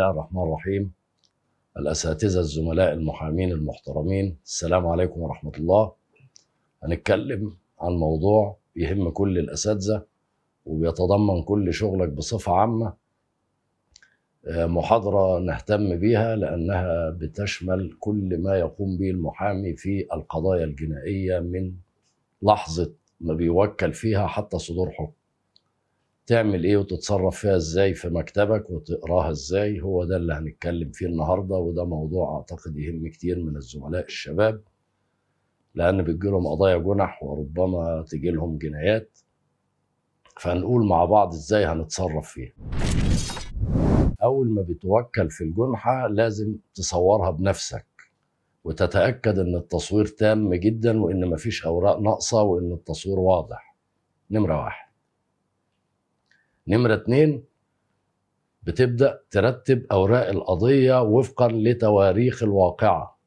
الله الرحمن الرحيم الأساتذة الزملاء المحامين المحترمين السلام عليكم ورحمة الله هنتكلم عن موضوع يهم كل الأساتذة وبيتضمن كل شغلك بصفة عامة محاضرة نهتم بيها لأنها بتشمل كل ما يقوم به المحامي في القضايا الجنائية من لحظة ما بيوكل فيها حتى صدور حكم تعمل ايه وتتصرف فيها ازاي في مكتبك وتقراها ازاي هو ده اللي هنتكلم فيه النهارده وده موضوع اعتقد يهم كتير من الزملاء الشباب لان بتجيلهم قضايا جنح وربما تجيلهم جنايات فهنقول مع بعض ازاي هنتصرف فيها اول ما بتوكل في الجنحه لازم تصورها بنفسك وتتاكد ان التصوير تام جدا وان مفيش اوراق ناقصه وان التصوير واضح نمره واحد نمرة اتنين بتبدأ ترتب أوراق القضية وفقا لتواريخ الواقعة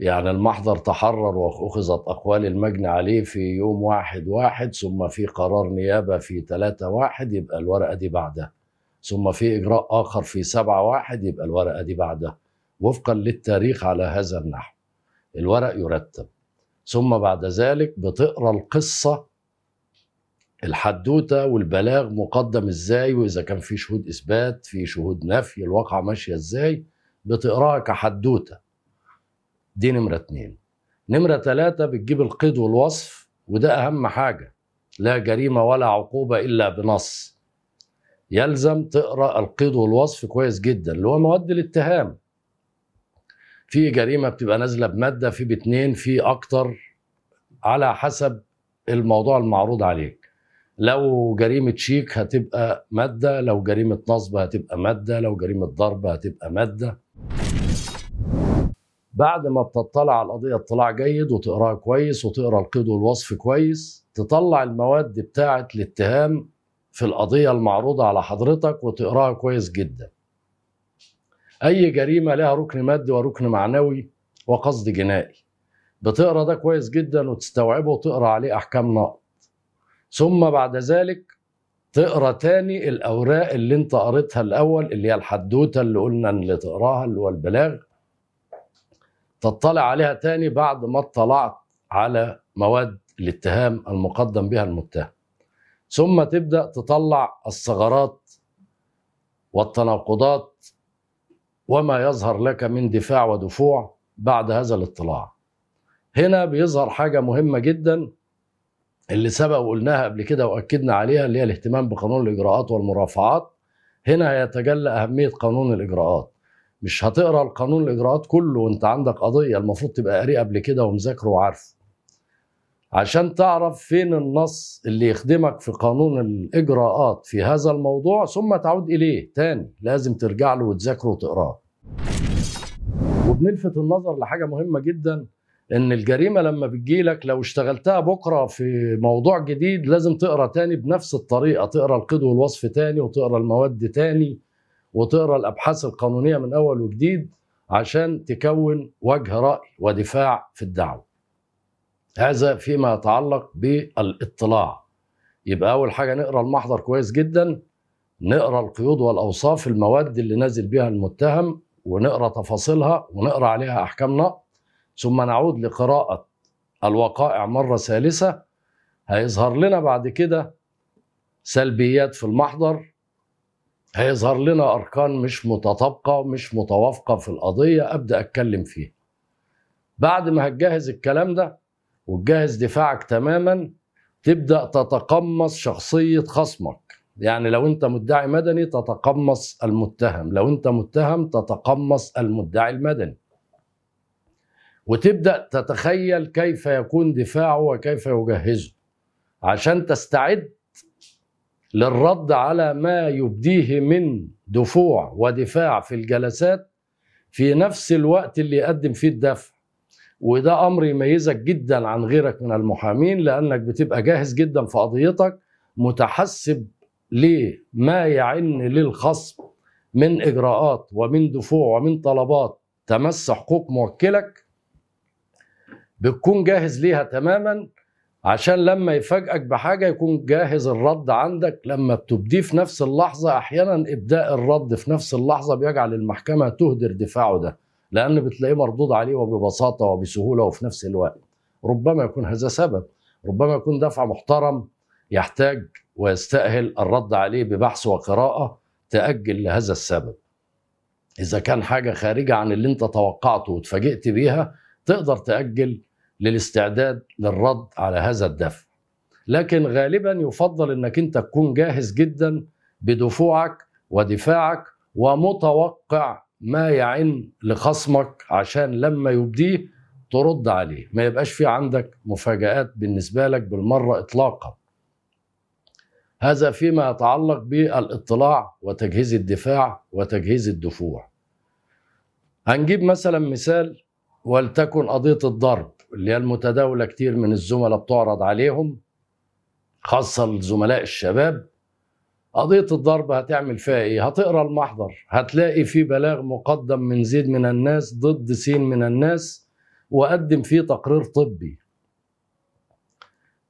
يعني المحضر تحرر وأخذت أقوال المجني عليه في يوم واحد واحد ثم في قرار نيابة في ثلاثة واحد يبقى الورقة دي بعدها ثم في إجراء آخر في سبعة واحد يبقى الورقة دي بعدها وفقا للتاريخ على هذا النحو الورق يرتب ثم بعد ذلك بتقرا القصه الحدوته والبلاغ مقدم ازاي واذا كان في شهود اثبات في شهود نفي الواقعه ماشيه ازاي بتقراها كحدوته دي نمره اتنين نمره تلاته بتجيب القيد والوصف وده اهم حاجه لا جريمه ولا عقوبه الا بنص يلزم تقرا القيد والوصف كويس جدا اللي هو مواد الاتهام في جريمه بتبقى نازله بماده في باتنين في اكتر على حسب الموضوع المعروض عليك لو جريمة شيك هتبقى مادة لو جريمة نصب هتبقى مادة لو جريمة ضرب هتبقى مادة بعد ما بتطلع على القضية اطلاع جيد وتقراها كويس وتقرا القيد والوصف كويس تطلع المواد بتاعة الاتهام في القضية المعروضة على حضرتك وتقراها كويس جدا أي جريمة لها ركن مادي وركن معنوي وقصد جنائي بتقرا ده كويس جدا وتستوعبه وتقرا عليه أحكام نقض ثم بعد ذلك تقرا تاني الاوراق اللي انت قريتها الاول اللي هي الحدوته اللي قلنا اللي تقراها اللي هو البلاغ تطلع عليها تاني بعد ما اطلعت على مواد الاتهام المقدم بها المتهم ثم تبدا تطلع الثغرات والتناقضات وما يظهر لك من دفاع ودفوع بعد هذا الاطلاع هنا بيظهر حاجه مهمه جدا اللي سبق وقلناها قبل كده واكدنا عليها اللي هي الاهتمام بقانون الاجراءات والمرافعات هنا هيتجلى اهميه قانون الاجراءات مش هتقرا القانون الاجراءات كله وانت عندك قضيه المفروض تبقى قاري قبل كده ومذاكره وعارفه عشان تعرف فين النص اللي يخدمك في قانون الاجراءات في هذا الموضوع ثم تعود اليه تاني لازم ترجع له وتذاكره وتقراه وبنلفت النظر لحاجه مهمه جدا ان الجريمه لما بتجيلك لو اشتغلتها بكره في موضوع جديد لازم تقرا تاني بنفس الطريقه تقرا القيد والوصف تاني وتقرا المواد تاني وتقرا الابحاث القانونيه من اول وجديد عشان تكون وجه راي ودفاع في الدعوه هذا فيما يتعلق بالاطلاع يبقى اول حاجه نقرا المحضر كويس جدا نقرا القيود والاوصاف المواد اللي نازل بها المتهم ونقرا تفاصيلها ونقرا عليها احكام نقض ثم نعود لقراءة الوقائع مرة ثالثة هيظهر لنا بعد كده سلبيات في المحضر هيظهر لنا أركان مش متطابقة مش متوافقة في القضية أبدأ أتكلم فيها بعد ما هتجهز الكلام ده وتجهز دفاعك تماما تبدأ تتقمص شخصية خصمك يعني لو انت مدعي مدني تتقمص المتهم لو انت متهم تتقمص المدعي المدني وتبدا تتخيل كيف يكون دفاعه وكيف يجهزه عشان تستعد للرد على ما يبديه من دفوع ودفاع في الجلسات في نفس الوقت اللي يقدم فيه الدفع وده امر يميزك جدا عن غيرك من المحامين لانك بتبقى جاهز جدا في قضيتك متحسب لما يعن للخصم من اجراءات ومن دفوع ومن طلبات تمس حقوق موكلك بتكون جاهز ليها تماما عشان لما يفاجئك بحاجه يكون جاهز الرد عندك لما بتبديه في نفس اللحظه احيانا ابداء الرد في نفس اللحظه بيجعل المحكمه تهدر دفاعه ده لان بتلاقيه مردود عليه وببساطه وبسهوله وفي نفس الوقت ربما يكون هذا سبب ربما يكون دفع محترم يحتاج ويستاهل الرد عليه ببحث وقراءه تاجل لهذا السبب اذا كان حاجه خارجه عن اللي انت توقعته وتفاجئت بيها تقدر تاجل للاستعداد للرد على هذا الدفع لكن غالبا يفضل انك انت تكون جاهز جدا بدفوعك ودفاعك ومتوقع ما يعن لخصمك عشان لما يبديه ترد عليه ما يبقاش في عندك مفاجآت بالنسبة لك بالمرة إطلاقا هذا فيما يتعلق بالاطلاع وتجهيز الدفاع وتجهيز الدفوع هنجيب مثلا مثال ولتكن قضية الضرب اللي هي المتداوله كتير من الزملاء بتعرض عليهم خاصه الزملاء الشباب قضيه الضرب هتعمل فيها ايه؟ هتقرا المحضر هتلاقي في بلاغ مقدم من زيد من الناس ضد سين من الناس وقدم فيه تقرير طبي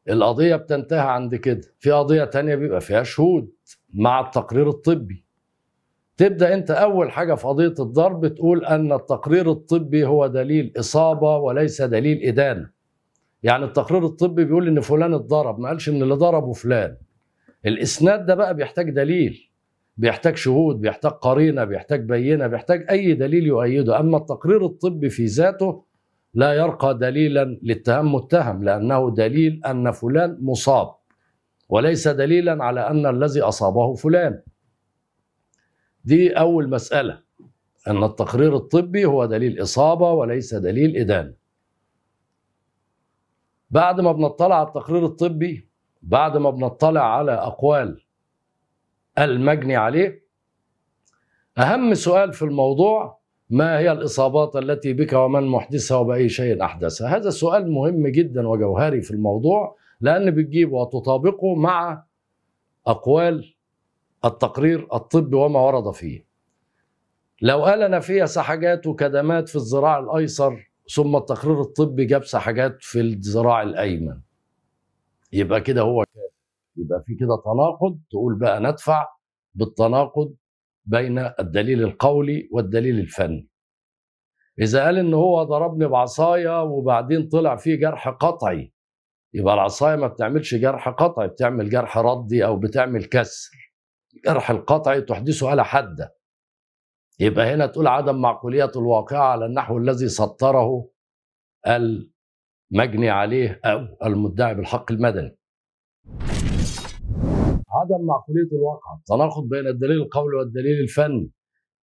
القضيه بتنتهي عند كده في قضيه تانية بيبقى فيها شهود مع التقرير الطبي تبدا انت اول حاجه في قضيه الضرب تقول ان التقرير الطبي هو دليل اصابه وليس دليل ادانه يعني التقرير الطبي بيقول ان فلان اتضرب ما قالش ان اللي ضربه فلان الاسناد ده بقى بيحتاج دليل بيحتاج شهود بيحتاج قرينه بيحتاج بينه بيحتاج اي دليل يؤيده اما التقرير الطبي في ذاته لا يرقى دليلا لاتهام متهم لانه دليل ان فلان مصاب وليس دليلا على ان الذي اصابه فلان دي أول مسألة أن التقرير الطبي هو دليل إصابة وليس دليل إدانة بعد ما بنطلع على التقرير الطبي بعد ما بنطلع على أقوال المجني عليه أهم سؤال في الموضوع ما هي الإصابات التي بك ومن محدثها وبأي شيء أحدثها هذا سؤال مهم جدا وجوهري في الموضوع لأن بتجيبه وتطابقه مع أقوال التقرير الطبي وما ورد فيه لو قال انا فيها سحاجات وكدمات في الذراع الايسر ثم التقرير الطبي جاب سحاجات في الذراع الايمن يبقى كده هو يبقى في كده تناقض تقول بقى ندفع بالتناقض بين الدليل القولي والدليل الفني اذا قال ان هو ضربني بعصايه وبعدين طلع فيه جرح قطعي يبقى العصايه ما بتعملش جرح قطعي بتعمل جرح ردي او بتعمل كسر الجرح القطعي تحدثه آلة حادة يبقى هنا تقول عدم معقولية الواقعة على النحو الذي سطره المجني عليه أو المدعي بالحق المدني عدم معقولية الواقعة تناقض بين الدليل القولي والدليل الفني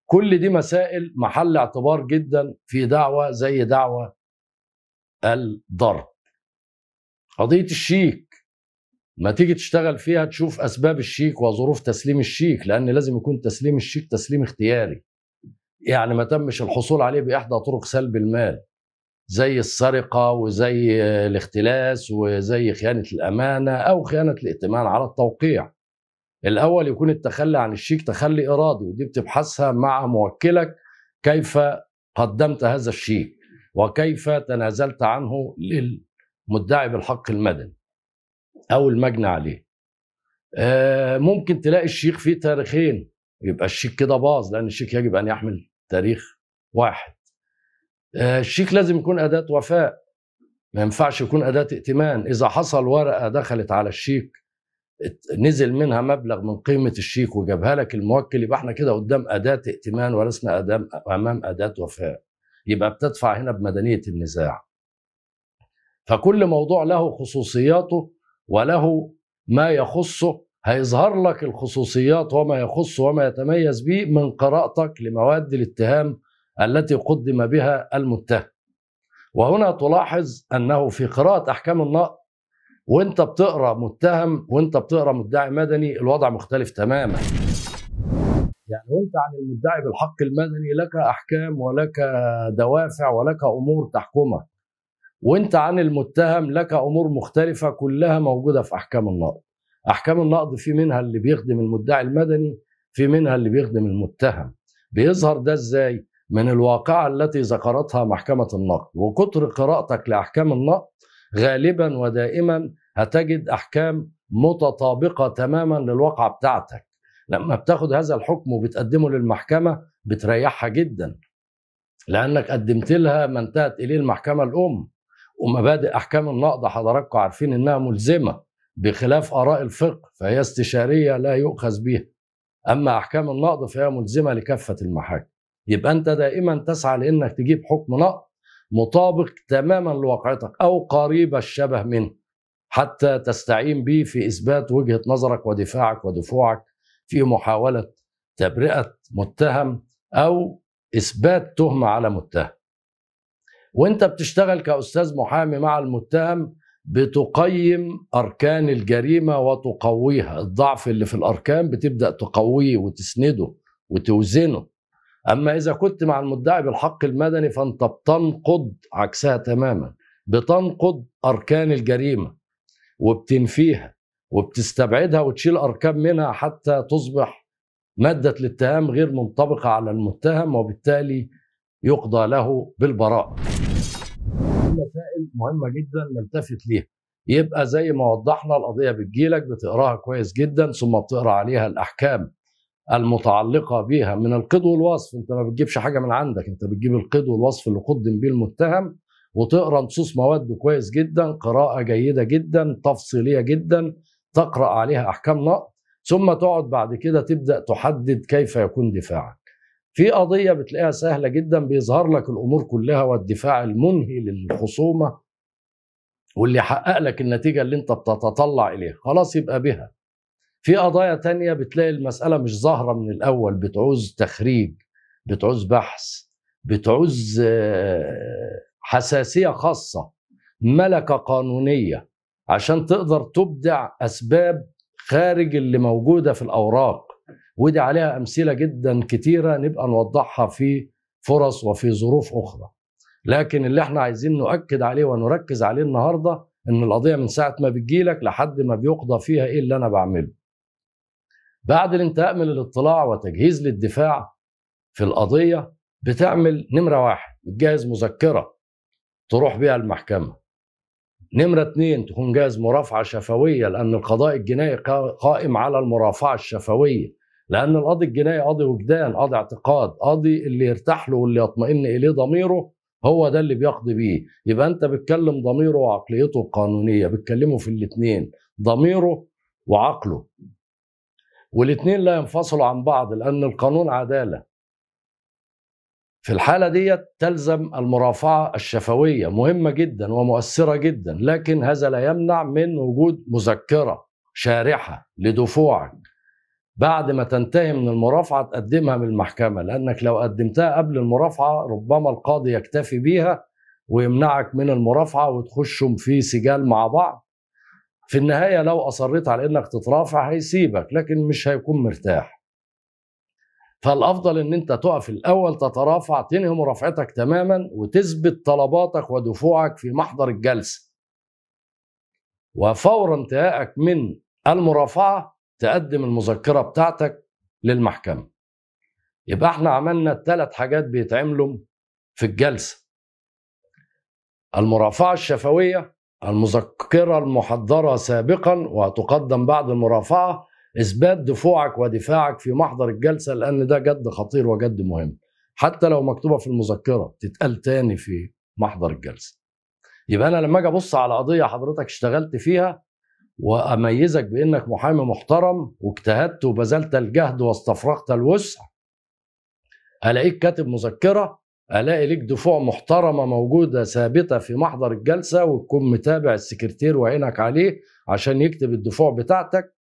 كل دي مسائل محل اعتبار جدا في دعوة زي دعوة الضرب قضية الشيك ما تيجي تشتغل فيها تشوف اسباب الشيك وظروف تسليم الشيك لان لازم يكون تسليم الشيك تسليم اختياري يعني ما تمش الحصول عليه باحدى طرق سلب المال زي السرقه وزي الاختلاس وزي خيانه الامانه او خيانه الائتمان على التوقيع الاول يكون التخلي عن الشيك تخلي ارادي ودي بتبحثها مع موكلك كيف قدمت هذا الشيك وكيف تنازلت عنه للمدعي بالحق المدني او المجني عليه آه، ممكن تلاقي الشيك فيه تاريخين يبقى الشيك كده باظ لان الشيك يجب ان يحمل تاريخ واحد آه، الشيك لازم يكون اداه وفاء ما ينفعش يكون اداه ائتمان اذا حصل ورقه دخلت على الشيك نزل منها مبلغ من قيمه الشيك وجابها لك الموكل يبقى احنا كده قدام اداه ائتمان ولسنا امام اداه وفاء يبقى بتدفع هنا بمدنيه النزاع فكل موضوع له خصوصياته وله ما يخصه هيظهر لك الخصوصيات وما يخصه وما يتميز به من قراءتك لمواد الاتهام التي قدم بها المتهم وهنا تلاحظ انه في قراءه احكام النقد وانت بتقرا متهم وانت بتقرا مدعي مدني الوضع مختلف تماما يعني وانت عن المدعي بالحق المدني لك احكام ولك دوافع ولك امور تحكمك وانت عن المتهم لك امور مختلفه كلها موجوده في احكام النقض احكام النقض في منها اللي بيخدم المدعي المدني في منها اللي بيخدم المتهم بيظهر ده ازاي من الواقعه التي ذكرتها محكمه النقض وكتر قراءتك لاحكام النقض غالبا ودائما هتجد احكام متطابقه تماما للواقعه بتاعتك لما بتاخد هذا الحكم وبتقدمه للمحكمه بتريحها جدا لانك قدمت لها ما انتهت اليه المحكمه الام ومبادئ احكام النقض حضراتكم عارفين انها ملزمه بخلاف اراء الفقه فهي استشاريه لا يؤخذ بها اما احكام النقض فهي ملزمه لكافه المحاكم يبقى انت دائما تسعى لانك تجيب حكم نقض مطابق تماما لواقعتك او قريب الشبه منه حتى تستعين به في اثبات وجهه نظرك ودفاعك ودفوعك في محاوله تبرئه متهم او اثبات تهمه على متهم وانت بتشتغل كاستاذ محامي مع المتهم بتقيم اركان الجريمه وتقويها الضعف اللي في الاركان بتبدا تقويه وتسنده وتوزنه اما اذا كنت مع المدعي بالحق المدني فانت بتنقض عكسها تماما بتنقض اركان الجريمه وبتنفيها وبتستبعدها وتشيل اركان منها حتى تصبح ماده الاتهام غير منطبقه على المتهم وبالتالي يقضى له بالبراء مسائل مهمة جدا نلتفت ليها يبقى زي ما وضحنا القضية بتجيلك بتقراها كويس جدا ثم بتقرا عليها الأحكام المتعلقة بها من القيد والوصف انت ما بتجيبش حاجة من عندك انت بتجيب القيد والوصف اللي قدم به المتهم وتقرا نصوص مواده كويس جدا قراءة جيدة جدا تفصيلية جدا تقرا عليها احكام نقض ثم تقعد بعد كده تبدا تحدد كيف يكون دفاعك في قضيه بتلاقيها سهله جدا بيظهر لك الامور كلها والدفاع المنهي للخصومه واللي يحقق لك النتيجه اللي انت بتتطلع اليها خلاص يبقى بها في قضايا تانية بتلاقي المسألة مش ظاهرة من الأول بتعوز تخريج بتعوز بحث بتعوز آه، حساسية خاصة ملكة قانونية عشان تقدر تبدع أسباب خارج اللي موجودة في الأوراق ودي عليها امثله جدا كتيره نبقى نوضحها في فرص وفي ظروف اخرى لكن اللي احنا عايزين نؤكد عليه ونركز عليه النهارده ان القضيه من ساعه ما بتجيلك لحد ما بيقضى فيها ايه اللي انا بعمله بعد الانتهاء من الاطلاع وتجهيز للدفاع في القضيه بتعمل نمره واحد بتجهز مذكره تروح بيها المحكمه نمرة اتنين تكون جاهز مرافعة شفوية لأن القضاء الجنائي قائم على المرافعة الشفوية لأن القاضي الجنائي قاضي وجدان قاضي اعتقاد قاضي اللي يرتاح له واللي يطمئن إليه ضميره هو ده اللي بيقضي بيه يبقى أنت بتكلم ضميره وعقليته القانونية بتكلمه في الاثنين ضميره وعقله والاثنين لا ينفصلوا عن بعض لأن القانون عدالة في الحالة دي تلزم المرافعة الشفوية مهمة جدا ومؤثرة جدا لكن هذا لا يمنع من وجود مذكرة شارحة لدفوعك بعد ما تنتهي من المرافعة تقدمها من المحكمة لأنك لو قدمتها قبل المرافعة ربما القاضي يكتفي بيها ويمنعك من المرافعة وتخشهم في سجال مع بعض في النهاية لو أصريت على أنك تترافع هيسيبك لكن مش هيكون مرتاح فالأفضل أن أنت تقف الأول تترافع تنهي مرافعتك تماما وتثبت طلباتك ودفوعك في محضر الجلسة وفور انتهائك من المرافعة تقدم المذكره بتاعتك للمحكمه يبقى احنا عملنا ثلاث حاجات بيتعملوا في الجلسه المرافعه الشفويه المذكره المحضره سابقا وتقدم بعد المرافعه اثبات دفوعك ودفاعك في محضر الجلسه لان ده جد خطير وجد مهم حتى لو مكتوبه في المذكره تتقال تاني في محضر الجلسه يبقى انا لما اجي ابص على قضيه حضرتك اشتغلت فيها واميزك بانك محامي محترم واجتهدت وبذلت الجهد واستفرغت الوسع الاقيك كاتب مذكره الاقي ليك دفوع محترمه موجوده ثابته في محضر الجلسه وتكون متابع السكرتير وعينك عليه عشان يكتب الدفوع بتاعتك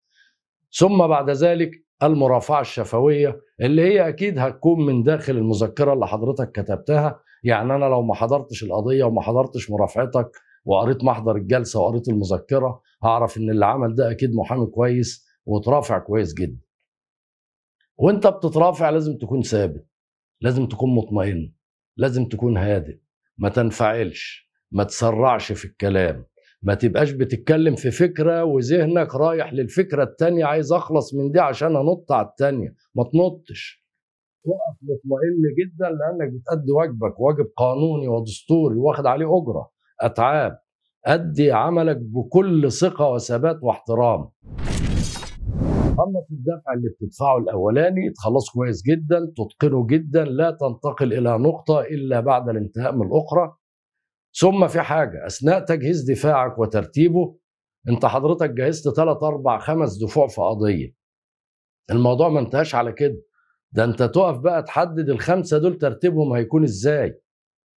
ثم بعد ذلك المرافعه الشفويه اللي هي اكيد هتكون من داخل المذكره اللي حضرتك كتبتها يعني انا لو ما حضرتش القضيه وما حضرتش مرافعتك وقريت محضر الجلسه وقريت المذكره هعرف ان اللي عمل ده اكيد محامي كويس وترافع كويس جدا وانت بتترافع لازم تكون ثابت لازم تكون مطمئن لازم تكون هادئ ما تنفعلش ما تسرعش في الكلام ما تبقاش بتتكلم في فكرة وذهنك رايح للفكرة التانية عايز أخلص من دي عشان أنط على التانية ما تنطش وقف مطمئن جدا لأنك بتأدي واجبك واجب قانوني ودستوري واخد عليه أجرة أتعاب أدي عملك بكل ثقة وثبات واحترام خلص الدفع اللي بتدفعه الاولاني تخلصه كويس جدا تتقنه جدا لا تنتقل الى نقطه الا بعد الانتهاء من الاخرى ثم في حاجه اثناء تجهيز دفاعك وترتيبه انت حضرتك جهزت 3 4 5 دفوع في قضيه الموضوع ما انتهاش على كده ده انت تقف بقى تحدد الخمسه دول ترتيبهم هيكون ازاي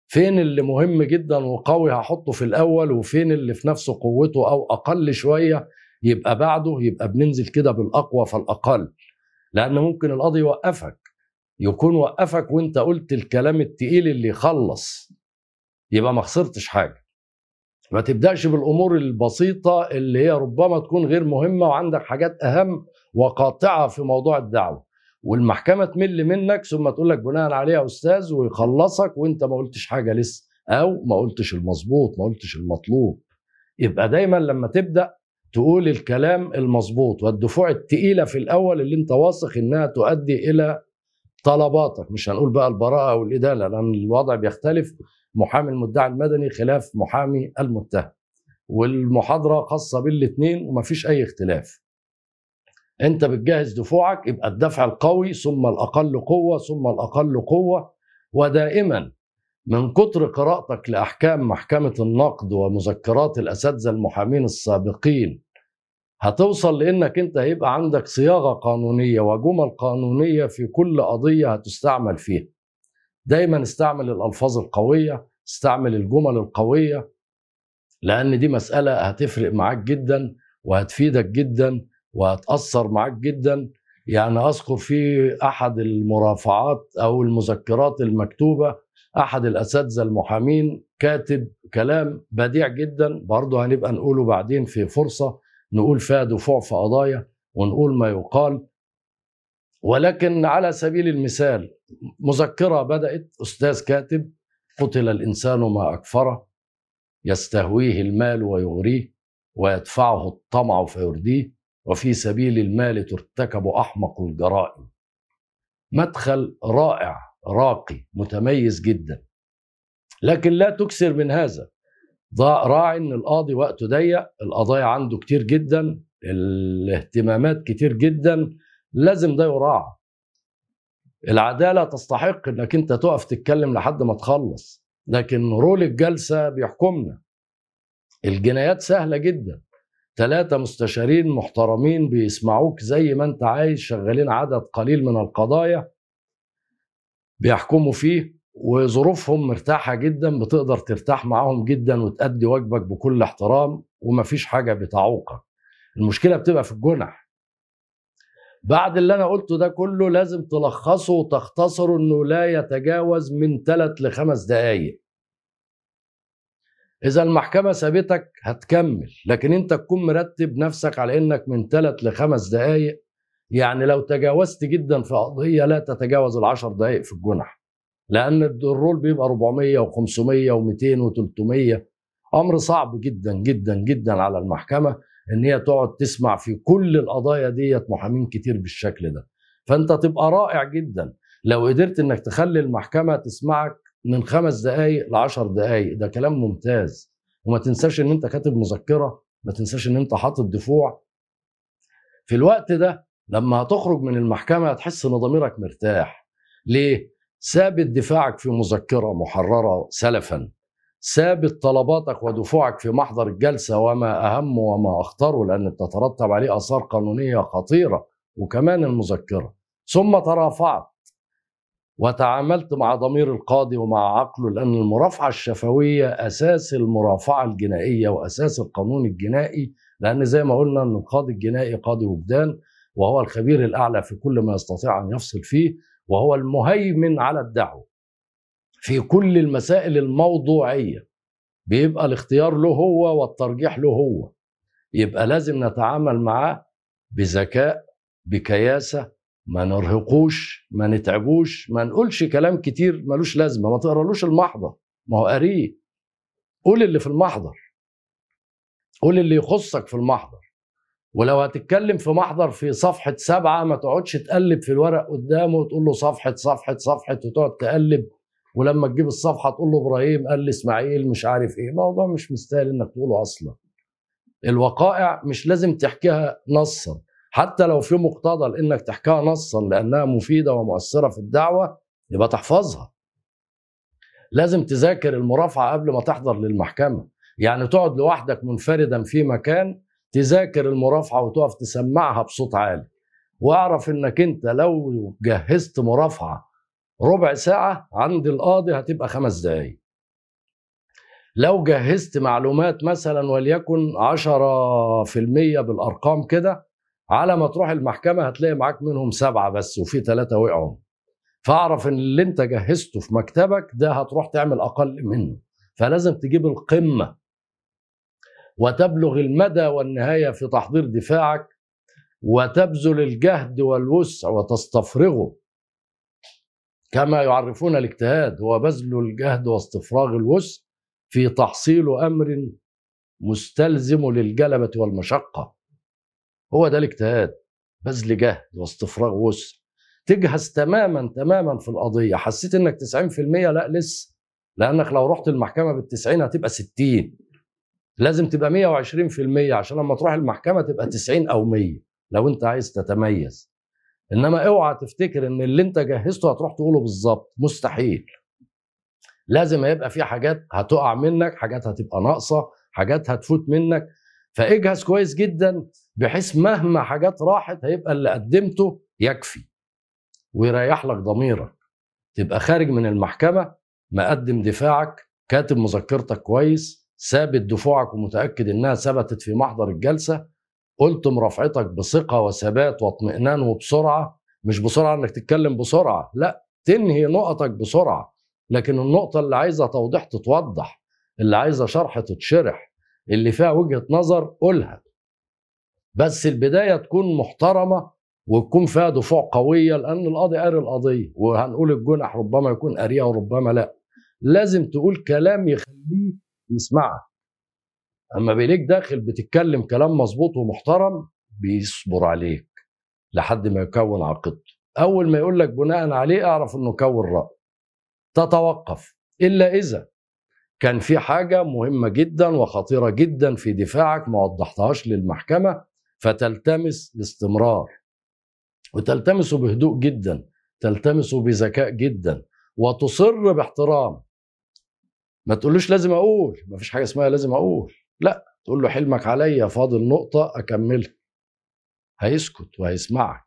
فين اللي مهم جدا وقوي هحطه في الاول وفين اللي في نفس قوته او اقل شويه يبقى بعده يبقى بننزل كده بالاقوى فالاقل لان ممكن القاضي يوقفك يكون وقفك وانت قلت الكلام التقيل اللي يخلص يبقى ما خسرتش حاجه ما تبداش بالامور البسيطه اللي هي ربما تكون غير مهمه وعندك حاجات اهم وقاطعه في موضوع الدعوه والمحكمه تمل منك ثم تقول لك بناء عليها استاذ ويخلصك وانت ما قلتش حاجه لسه او ما قلتش المظبوط ما قلتش المطلوب يبقى دايما لما تبدا تقول الكلام المظبوط والدفوع التقيله في الاول اللي انت واثق انها تؤدي الى طلباتك مش هنقول بقى البراءه أو الإدالة لان الوضع بيختلف محامي المدعي المدني خلاف محامي المتهم والمحاضره خاصه بالاثنين ومفيش اي اختلاف انت بتجهز دفوعك يبقى الدفع القوي ثم الاقل قوه ثم الاقل قوه ودائما من كتر قراءتك لاحكام محكمه النقد ومذكرات الاساتذه المحامين السابقين هتوصل لانك انت هيبقى عندك صياغه قانونيه وجمل قانونيه في كل قضيه هتستعمل فيها. دايما استعمل الالفاظ القويه، استعمل الجمل القويه لان دي مساله هتفرق معاك جدا وهتفيدك جدا وهتأثر معاك جدا يعني أذكر في أحد المرافعات أو المذكرات المكتوبة أحد الأساتذة المحامين كاتب كلام بديع جدا برضه هنبقى نقوله بعدين في فرصة نقول فيها دفوع في قضايا ونقول ما يقال ولكن على سبيل المثال مذكرة بدأت أستاذ كاتب قتل الإنسان ما أكفره يستهويه المال ويغريه ويدفعه الطمع فيرديه وفي سبيل المال ترتكب أحمق الجرائم مدخل رائع راقي متميز جدا لكن لا تكسر من هذا راعي ان القاضي وقته ضيق القضايا عنده كتير جدا الاهتمامات كتير جدا لازم ده يراعى العداله تستحق انك انت تقف تتكلم لحد ما تخلص لكن رول الجلسه بيحكمنا الجنايات سهله جدا ثلاثة مستشارين محترمين بيسمعوك زي ما انت عايز شغالين عدد قليل من القضايا بيحكموا فيه وظروفهم مرتاحة جدا بتقدر ترتاح معاهم جدا وتأدي واجبك بكل احترام ومفيش حاجة بتعوقك المشكلة بتبقى في الجنح بعد اللي انا قلته ده كله لازم تلخصه وتختصره انه لا يتجاوز من ثلاث لخمس دقايق اذا المحكمه سابتك هتكمل لكن انت تكون مرتب نفسك على انك من ثلاث لخمس دقائق يعني لو تجاوزت جدا في قضيه لا تتجاوز العشر دقائق في الجنح لان الرول بيبقى 400 و500 و200 و300 امر صعب جدا جدا جدا على المحكمه ان هي تقعد تسمع في كل القضايا ديت محامين كتير بالشكل ده فانت تبقى رائع جدا لو قدرت انك تخلي المحكمه تسمعك من خمس دقائق لعشر دقائق ده كلام ممتاز وما تنساش ان انت كاتب مذكره ما تنساش ان انت حاطط دفوع في الوقت ده لما هتخرج من المحكمه هتحس ان ضميرك مرتاح ليه ثابت دفاعك في مذكره محرره سلفا ثابت طلباتك ودفوعك في محضر الجلسه وما اهم وما اخطر لان بتترتب عليه اثار قانونيه خطيره وكمان المذكره ثم ترافعت وتعاملت مع ضمير القاضي ومع عقله لأن المرافعة الشفوية أساس المرافعة الجنائية وأساس القانون الجنائي لأن زي ما قلنا أن القاضي الجنائي قاضي وجدان وهو الخبير الأعلى في كل ما يستطيع أن يفصل فيه وهو المهيمن على الدعوة في كل المسائل الموضوعية بيبقى الاختيار له هو والترجيح له هو يبقى لازم نتعامل معاه بذكاء بكياسة ما نرهقوش ما نتعبوش ما نقولش كلام كتير ملوش لازمه ما تقرالوش المحضر ما هو قاريه قول اللي في المحضر قول اللي يخصك في المحضر ولو هتتكلم في محضر في صفحة سبعة ما تقعدش تقلب في الورق قدامه وتقول له صفحة صفحة صفحة وتقعد تقلب ولما تجيب الصفحة تقول له إبراهيم قال لي إسماعيل مش عارف إيه موضوع مش مستاهل إنك تقوله أصلا الوقائع مش لازم تحكيها نصا حتى لو في مقتضى لانك تحكيها نصا لانها مفيده ومؤثره في الدعوه يبقى تحفظها لازم تذاكر المرافعه قبل ما تحضر للمحكمه يعني تقعد لوحدك منفردا في مكان تذاكر المرافعه وتقف تسمعها بصوت عالي واعرف انك انت لو جهزت مرافعه ربع ساعه عند القاضي هتبقى خمس دقائق لو جهزت معلومات مثلا وليكن 10% بالارقام كده على ما تروح المحكمه هتلاقي معاك منهم سبعه بس وفي ثلاثه وقعوا فاعرف ان اللي انت جهزته في مكتبك ده هتروح تعمل اقل منه فلازم تجيب القمه وتبلغ المدى والنهايه في تحضير دفاعك وتبذل الجهد والوسع وتستفرغه كما يعرفون الاجتهاد هو بذل الجهد واستفراغ الوسع في تحصيل امر مستلزم للجلبه والمشقه هو ده الاجتهاد بذل جهد واستفراغ وسع تجهز تماما تماما في القضيه حسيت انك 90% لا لسه لانك لو رحت المحكمه بال 90 هتبقى 60 لازم تبقى 120% عشان لما تروح المحكمه تبقى 90 او 100 لو انت عايز تتميز انما اوعى تفتكر ان اللي انت جهزته هتروح تقوله بالظبط مستحيل لازم هيبقى في حاجات هتقع منك حاجات هتبقى ناقصه حاجات هتفوت منك فاجهز كويس جدا بحيث مهما حاجات راحت هيبقى اللي قدمته يكفي ويريح لك ضميرك تبقى خارج من المحكمه مقدم دفاعك كاتب مذكرتك كويس ثابت دفوعك ومتاكد انها ثبتت في محضر الجلسه قلت مرافعتك بثقه وثبات واطمئنان وبسرعه مش بسرعه انك تتكلم بسرعه لا تنهي نقطك بسرعه لكن النقطه اللي عايزه توضيح تتوضح اللي عايزه شرح تتشرح اللي فيها وجهه نظر قولها بس البدايه تكون محترمه وتكون فيها دفوع قويه لان القاضي قاري القضيه وهنقول الجنح ربما يكون قاريها وربما لا لازم تقول كلام يخليه يسمعك اما بيليك داخل بتتكلم كلام مظبوط ومحترم بيصبر عليك لحد ما يكون عقيدته اول ما يقول لك بناء عليه اعرف انه كون راي تتوقف الا اذا كان في حاجة مهمة جدا وخطيرة جدا في دفاعك ما وضحتهاش للمحكمة فتلتمس الاستمرار وتلتمسه بهدوء جدا تلتمسه بذكاء جدا وتصر باحترام ما تقولوش لازم اقول ما فيش حاجه اسمها لازم اقول لا تقول له حلمك عليا فاضل نقطه اكملها هيسكت وهيسمعك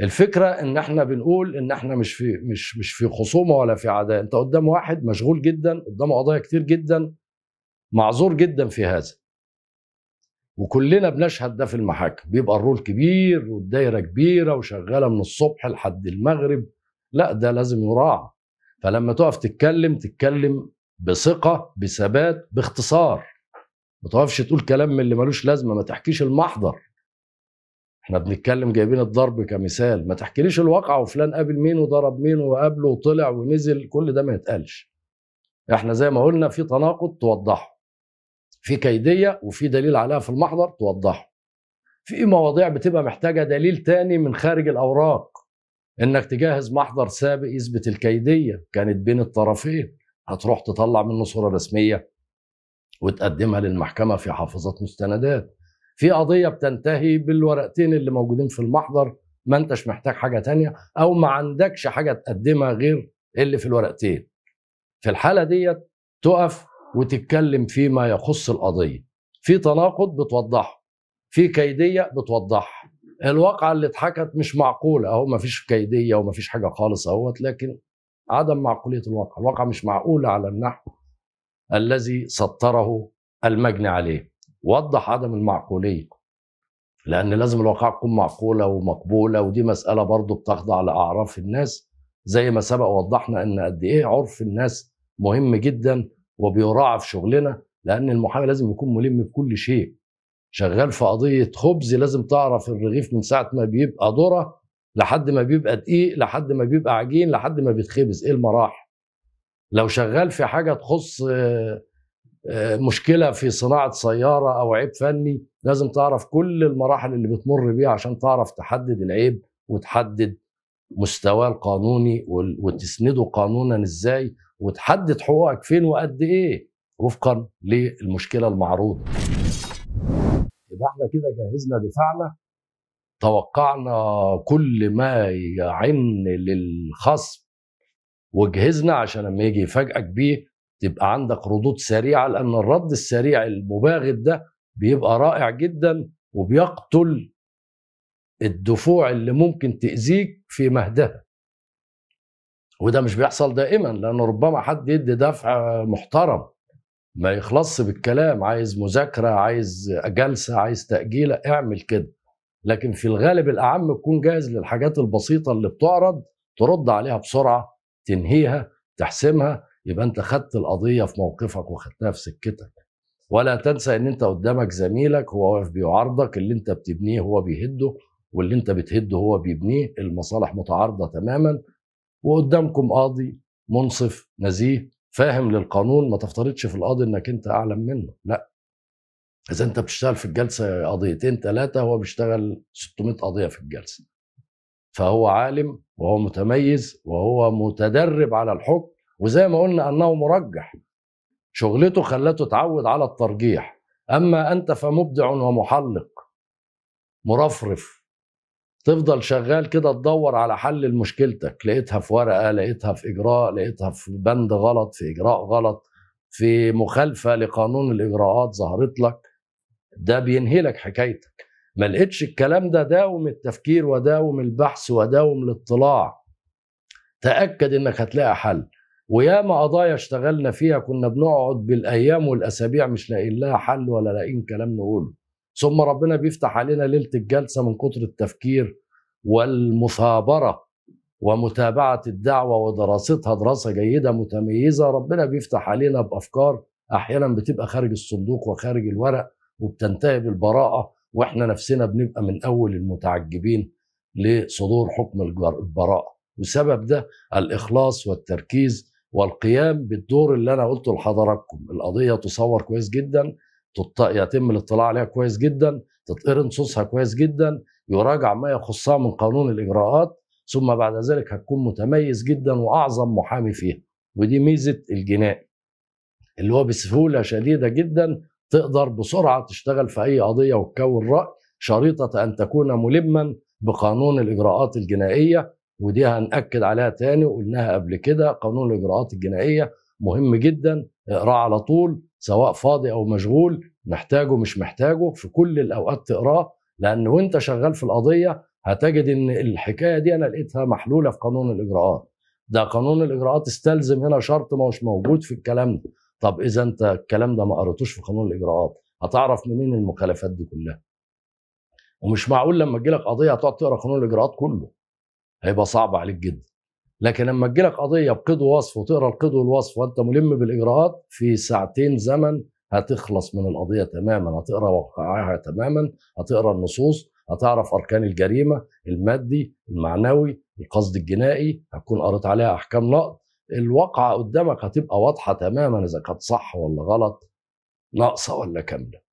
الفكره ان احنا بنقول ان احنا مش في مش مش في خصومه ولا في عداء انت قدام واحد مشغول جدا قدامه قضايا كتير جدا معذور جدا في هذا وكلنا بنشهد ده في المحاكم بيبقى الرول كبير والدايره كبيره وشغاله من الصبح لحد المغرب لا ده لازم يراعى فلما تقف تتكلم تتكلم بثقه بثبات باختصار ما تقفش تقول كلام من اللي ملوش لازمه ما تحكيش المحضر احنا بنتكلم جايبين الضرب كمثال ما تحكيليش الواقع وفلان قابل مين وضرب مين وقابله وطلع ونزل كل ده ما يتقالش احنا زي ما قلنا في تناقض توضحه في كيدية وفي دليل عليها في المحضر توضحه في مواضيع بتبقى محتاجة دليل تاني من خارج الأوراق انك تجهز محضر سابق يثبت الكيدية كانت بين الطرفين هتروح تطلع منه صورة رسمية وتقدمها للمحكمة في حافظة مستندات في قضيه بتنتهي بالورقتين اللي موجودين في المحضر ما انتش محتاج حاجه تانية او ما عندكش حاجه تقدمها غير اللي في الورقتين في الحاله ديت تقف وتتكلم فيما يخص القضيه في تناقض بتوضحه في كيديه بتوضحها الواقعه اللي اتحكت مش معقوله اهو ما فيش كيديه وما فيش حاجه خالص اهوت لكن عدم معقوليه الواقع الواقع مش معقولة على النحو الذي سطره المجني عليه وضح عدم المعقوليه لان لازم الواقعه تكون معقوله ومقبوله ودي مساله برضه بتخضع لاعراف الناس زي ما سبق وضحنا ان قد ايه عرف الناس مهم جدا وبيراعى في شغلنا لان المحامي لازم يكون ملم بكل شيء شغال في قضيه خبز لازم تعرف الرغيف من ساعه ما بيبقى ذره لحد ما بيبقى دقيق لحد ما بيبقى عجين لحد ما بيتخبز ايه المراحل لو شغال في حاجه تخص آه، مشكله في صناعه سياره او عيب فني لازم تعرف كل المراحل اللي بتمر بيها عشان تعرف تحدد العيب وتحدد مستواه القانوني وتسنده قانونا ازاي وتحدد حقوقك فين وقد ايه وفقا للمشكله المعروضه. يبقى احنا كده جهزنا دفاعنا توقعنا كل ما يعن للخصم وجهزنا عشان لما يجي يفاجئك بيه تبقى عندك ردود سريعه لان الرد السريع المباغت ده بيبقى رائع جدا وبيقتل الدفوع اللي ممكن تاذيك في مهدها وده مش بيحصل دائما لان ربما حد يدي دفع محترم ما يخلصش بالكلام عايز مذاكره عايز جلسه عايز تاجيله اعمل كده لكن في الغالب الاعم تكون جاهز للحاجات البسيطه اللي بتعرض ترد عليها بسرعه تنهيها تحسمها يبقى انت خدت القضيه في موقفك وخدتها في سكتك ولا تنسى ان انت قدامك زميلك هو واقف بيعارضك اللي انت بتبنيه هو بيهده واللي انت بتهده هو بيبنيه المصالح متعارضه تماما وقدامكم قاضي منصف نزيه فاهم للقانون ما تفترضش في القاضي انك انت اعلم منه لا اذا انت بتشتغل في الجلسه قضيتين ثلاثه هو بيشتغل 600 قضيه في الجلسه فهو عالم وهو متميز وهو متدرب على الحكم وزي ما قلنا انه مرجح شغلته خلته تعود على الترجيح اما انت فمبدع ومحلق مرفرف تفضل شغال كده تدور على حل لمشكلتك لقيتها في ورقه لقيتها في اجراء لقيتها في بند غلط في اجراء غلط في مخالفه لقانون الاجراءات ظهرت لك ده بينهي لك حكايتك ما لقيتش الكلام ده داوم التفكير وداوم البحث وداوم الاطلاع تاكد انك هتلاقي حل وياما قضايا اشتغلنا فيها كنا بنقعد بالايام والاسابيع مش لاقيين لها حل ولا لاقيين كلام نقوله ثم ربنا بيفتح علينا ليله الجلسه من كتر التفكير والمثابره ومتابعه الدعوه ودراستها دراسه جيده متميزه ربنا بيفتح علينا بافكار احيانا بتبقى خارج الصندوق وخارج الورق وبتنتهي بالبراءه واحنا نفسنا بنبقى من اول المتعجبين لصدور حكم البراءه وسبب ده الاخلاص والتركيز والقيام بالدور اللي انا قلته لحضراتكم القضيه تصور كويس جدا يتم الاطلاع عليها كويس جدا تتقرن نصوصها كويس جدا يراجع ما يخصها من قانون الاجراءات ثم بعد ذلك هتكون متميز جدا واعظم محامي فيها ودي ميزه الجنائي اللي هو بسهوله شديده جدا تقدر بسرعه تشتغل في اي قضيه وتكون راي شريطه ان تكون ملما بقانون الاجراءات الجنائيه ودي هنأكد عليها تاني وقلناها قبل كده قانون الإجراءات الجنائية مهم جدا اقراه على طول سواء فاضي أو مشغول محتاجه مش محتاجه في كل الأوقات تقراه لأن وأنت شغال في القضية هتجد إن الحكاية دي أنا لقيتها محلولة في قانون الإجراءات ده قانون الإجراءات استلزم هنا شرط ما مش موجود في الكلام ده طب إذا أنت الكلام ده ما قريتوش في قانون الإجراءات هتعرف منين المخالفات دي كلها ومش معقول لما تجيلك قضية هتقعد تقرا قانون الإجراءات كله هيبقى صعب عليك جدا لكن لما تجيلك قضيه بقيد ووصف وتقرا القيد والوصف وانت ملم بالاجراءات في ساعتين زمن هتخلص من القضيه تماما هتقرا واقعها تماما هتقرا النصوص هتعرف اركان الجريمه المادي المعنوي القصد الجنائي هتكون قريت عليها احكام نقض الواقعه قدامك هتبقى واضحه تماما اذا كانت صح ولا غلط ناقصه ولا كامله